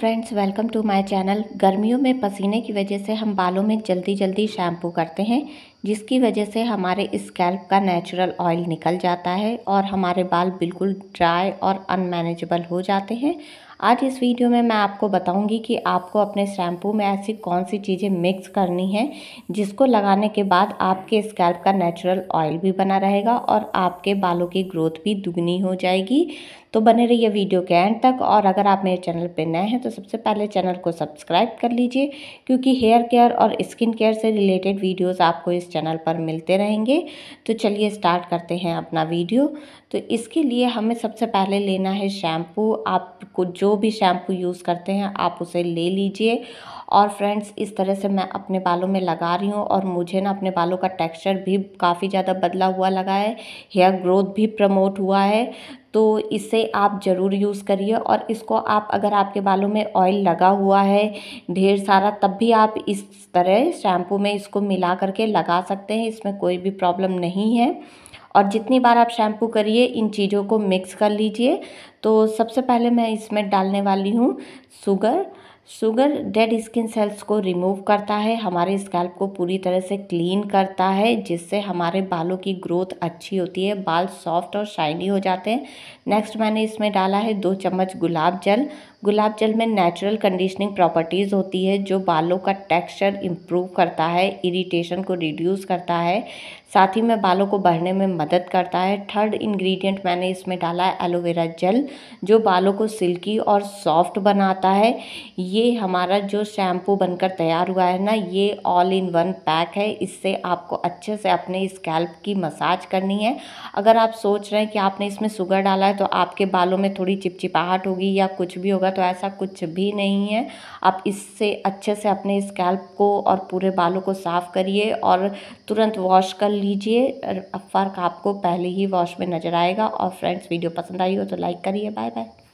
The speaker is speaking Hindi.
friends welcome to my channel गर्मियों में पसीने की वजह से हम बालों में जल्दी जल्दी शैम्पू करते हैं जिसकी वजह से हमारे स्कैल्प का नेचुरल ऑयल निकल जाता है और हमारे बाल बिल्कुल ड्राई और अनमैनेजेबल हो जाते हैं आज इस वीडियो में मैं आपको बताऊंगी कि आपको अपने शैम्पू में ऐसी कौन सी चीज़ें मिक्स करनी है जिसको लगाने के बाद आपके स्कैल्प का नेचुरल ऑयल भी बना रहेगा और आपके बालों की ग्रोथ भी दुगनी हो जाएगी तो बने रहिए वीडियो के एंड तक और अगर आप मेरे चैनल पर नए हैं तो सबसे पहले चैनल को सब्सक्राइब कर लीजिए क्योंकि हेयर केयर और स्किन केयर से रिलेटेड वीडियोज़ आपको इस चैनल पर मिलते रहेंगे तो चलिए स्टार्ट करते हैं अपना वीडियो तो इसके लिए हमें सबसे पहले लेना है शैम्पू आपको जो जो भी शैम्पू यूज़ करते हैं आप उसे ले लीजिए और फ्रेंड्स इस तरह से मैं अपने बालों में लगा रही हूँ और मुझे ना अपने बालों का टेक्सचर भी काफ़ी ज़्यादा बदला हुआ लगा है हेयर ग्रोथ भी प्रमोट हुआ है तो इसे आप ज़रूर यूज़ करिए और इसको आप अगर आपके बालों में ऑयल लगा हुआ है ढेर सारा तब भी आप इस तरह शैम्पू में इसको मिला करके लगा सकते हैं इसमें कोई भी प्रॉब्लम नहीं है और जितनी बार आप शैम्पू करिए इन चीज़ों को मिक्स कर लीजिए तो सबसे पहले मैं इसमें डालने वाली हूँ sugar sugar dead skin cells को रिमूव करता है हमारे स्कैल्प को पूरी तरह से क्लीन करता है जिससे हमारे बालों की ग्रोथ अच्छी होती है बाल सॉफ्ट और शाइनी हो जाते हैं नेक्स्ट मैंने इसमें डाला है दो चम्मच गुलाब जल गुलाब जल में नेचुरल कंडीशनिंग प्रॉपर्टीज़ होती है जो बालों का टेक्सचर इम्प्रूव करता है इरीटेशन को रिड्यूस करता है साथ ही में बालों को बढ़ने में मदद करता है थर्ड इन्ग्रीडियंट मैंने इसमें डाला है एलोवेरा जल जो बालों को सिल्की और सॉफ्ट बनाता है ये हमारा जो शैम्पू बनकर तैयार हुआ है ना ये ऑल इन वन पैक है इससे आपको अच्छे से अपने स्कैल्प की मसाज करनी है अगर आप सोच रहे हैं कि आपने इसमें शुगर डाला है तो आपके बालों में थोड़ी चिपचिपाहट होगी या कुछ भी होगा तो ऐसा कुछ भी नहीं है आप इससे अच्छे से अपने स्कैल्प को और पूरे बालों को साफ़ करिए और तुरंत वॉश कर लीजिए फ़र्क आपको पहले ही वॉश में नज़र आएगा और फ्रेंड्स वीडियो पसंद आई हो तो लाइक करिए बाय बाय